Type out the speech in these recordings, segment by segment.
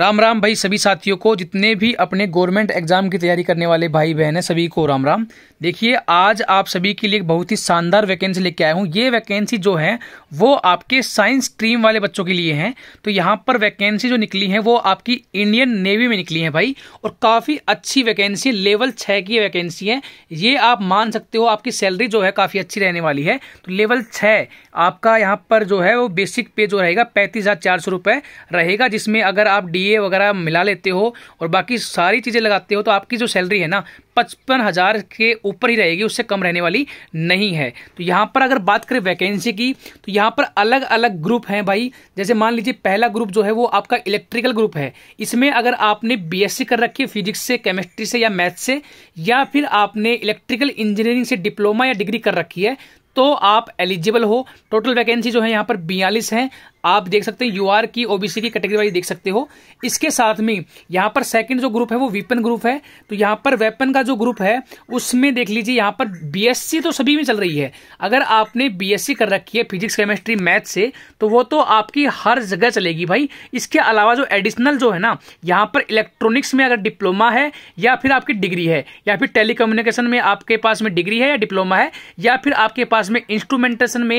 राम राम भाई सभी साथियों को जितने भी अपने गवर्नमेंट एग्जाम की तैयारी करने वाले भाई बहन हैं सभी को राम राम देखिए आज आप सभी के लिए बहुत ही शानदार वैकेंसी लेके आया हूँ ये वैकेंसी जो है वो आपके साइंस स्ट्रीम वाले बच्चों के लिए हैं तो यहाँ पर वैकेंसी जो निकली है वो आपकी इंडियन नेवी में निकली है भाई और काफ़ी अच्छी वैकेंसी लेवल छः की वैकेंसी है ये आप मान सकते हो आपकी सैलरी जो है काफ़ी अच्छी रहने वाली है तो लेवल छः आपका यहाँ पर जो है वो बेसिक पे जो रहेगा पैंतीस रहेगा जिसमें अगर आप डी डीए वगैरह मिला लेते हो और बाकी सारी चीज़ें लगाते हो तो आपकी जो सैलरी है ना पचपन हज़ार के ऊपर ही रहेगी उससे कम रहने वाली नहीं है तो यहाँ पर अगर बात करें वैकेंसी की तो यहाँ पर अलग अलग ग्रुप हैं भाई जैसे मान लीजिए पहला ग्रुप जो है वो आपका इलेक्ट्रिकल ग्रुप है इसमें अगर आपने बी कर रखी है फिजिक्स से केमिस्ट्री से या मैथ से या फिर आपने इलेक्ट्रिकल इंजीनियरिंग से डिप्लोमा या डिग्री कर रखी है तो आप एलिजिबल हो टोटल वैकेंसी जो है यहाँ पर बयालीस हैं आप देख सकते हैं यूआर की ओबीसी की कैटेगरी वाइज देख सकते हो इसके साथ में यहाँ पर सेकंड जो ग्रुप है वो वीपन ग्रुप है तो यहाँ पर वेपन का जो ग्रुप है उसमें देख लीजिए यहाँ पर बीएससी तो सभी में चल रही है अगर आपने बीएससी कर रखी है फिजिक्स केमिस्ट्री मैथ से तो वो तो आपकी हर जगह चलेगी भाई इसके अलावा जो एडिशनल जो है ना यहाँ पर इलेक्ट्रॉनिक्स में अगर डिप्लोमा है या फिर आपकी डिग्री है या फिर टेलीकम्युनिकेशन में आपके पास में डिग्री है या डिप्लोमा है या फिर आपके पास में इंस्ट्रूमेंटेशन में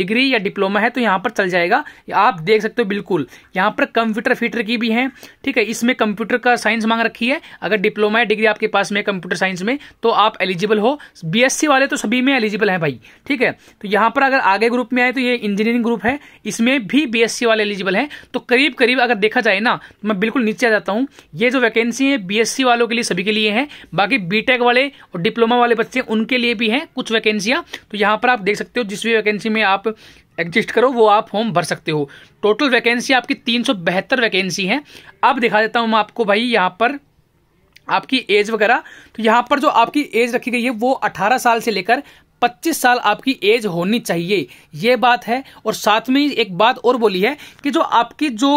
डिग्री या डिप्लोमा है तो यहाँ पर चल जाएगा आप देख सकते हो बिल्कुल यहाँ पर कंप्यूटर फीटर की भी है ठीक है इसमें कंप्यूटर का साइंस मांग रखी है अगर डिप्लोमा डिग्री आपके पास में कंप्यूटर साइंस में तो आप एलिजिबल हो बीएससी वाले तो सभी में एलिजिबल हैं भाई ठीक है तो यहाँ पर अगर आगे ग्रुप में आए तो ये इंजीनियरिंग ग्रुप है इसमें भी बी वाले एलिजिबल है तो करीब करीब अगर देखा जाए ना तो मैं बिल्कुल नीचे आ जाता हूँ ये जो वैकेंसी है बीएससी वालों के लिए सभी के लिए है बाकी बीटेक वाले और डिप्लोमा वाले बच्चे उनके लिए भी है कुछ वैकेंसियां तो यहाँ पर आप देख सकते हो जिस भी वैकेंसी में आप एग्जिस्ट करो वो आप फॉर्म भर सकते हो टोटल वैकेंसी आपकी तीन सौ बहत्तर वैकेंसी हैं अब दिखा देता हूँ मैं आपको भाई यहाँ पर आपकी एज वगैरह तो यहाँ पर जो आपकी एज रखी गई है वो 18 साल से लेकर 25 साल आपकी एज होनी चाहिए ये बात है और साथ में एक बात और बोली है कि जो आपकी जो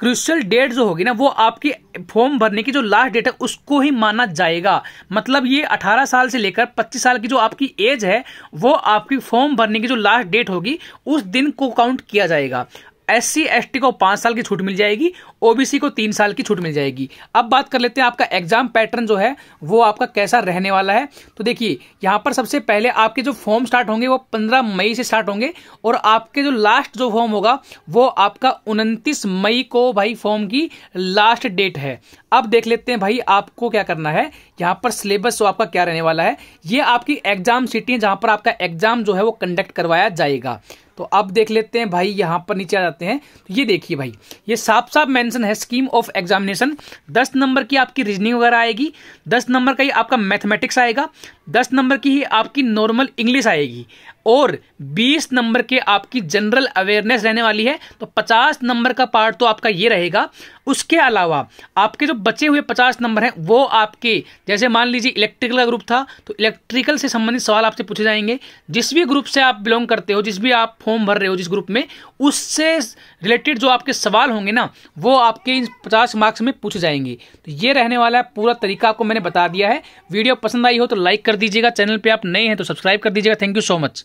क्रिशियल डेट जो होगी ना वो आपकी फॉर्म भरने की जो लास्ट डेट है उसको ही माना जाएगा मतलब ये 18 साल से लेकर 25 साल की जो आपकी एज है वो आपकी फॉर्म भरने की जो लास्ट डेट होगी उस दिन को काउंट किया जाएगा एस सी को पांच साल की छूट मिल जाएगी ओबीसी को तीन साल की छूट मिल जाएगी अब बात कर लेते हैं आपका एग्जाम पैटर्न जो है वो आपका कैसा रहने वाला है तो देखिए यहां पर सबसे पहले आपके जो फॉर्म स्टार्ट होंगे वो पंद्रह मई से स्टार्ट होंगे और आपके जो लास्ट जो फॉर्म होगा वो आपका उनतीस मई को भाई फॉर्म की लास्ट डेट है अब देख लेते हैं भाई आपको क्या करना है यहाँ पर सिलेबस आपका क्या रहने वाला है ये आपकी एग्जाम सीटें है जहां पर आपका एग्जाम जो है वो कंडक्ट करवाया जाएगा तो अब देख लेते हैं भाई यहाँ पर नीचे आ जाते हैं तो ये देखिए भाई ये साफ साफ मेंशन है स्कीम ऑफ एग्जामिनेशन दस नंबर की आपकी रीजनिंग वगैरह आएगी दस नंबर का ही आपका मैथमेटिक्स आएगा दस नंबर की ही आपकी नॉर्मल इंग्लिश आएगी और बीस नंबर के आपकी जनरल अवेयरनेस रहने वाली है तो पचास नंबर का पार्ट तो आपका ये रहेगा उसके अलावा आपके जो बचे हुए पचास नंबर हैं वो आपके जैसे मान लीजिए इलेक्ट्रिकल का ग्रुप था तो इलेक्ट्रिकल से संबंधित सवाल आपसे पूछे जाएंगे जिस भी ग्रुप से आप बिलोंग करते हो जिस भी आप फॉर्म भर रहे हो जिस ग्रुप में उससे रिलेटेड जो आपके सवाल होंगे ना वो आपके इन पचास मार्क्स में पूछे जाएंगे तो ये रहने वाला पूरा तरीका आपको मैंने बता दिया है वीडियो पसंद आई हो तो लाइक कर कर दीजिएगा चैनल पे आप नए हैं तो सब्सक्राइब कर दीजिएगा थैंक यू सो मच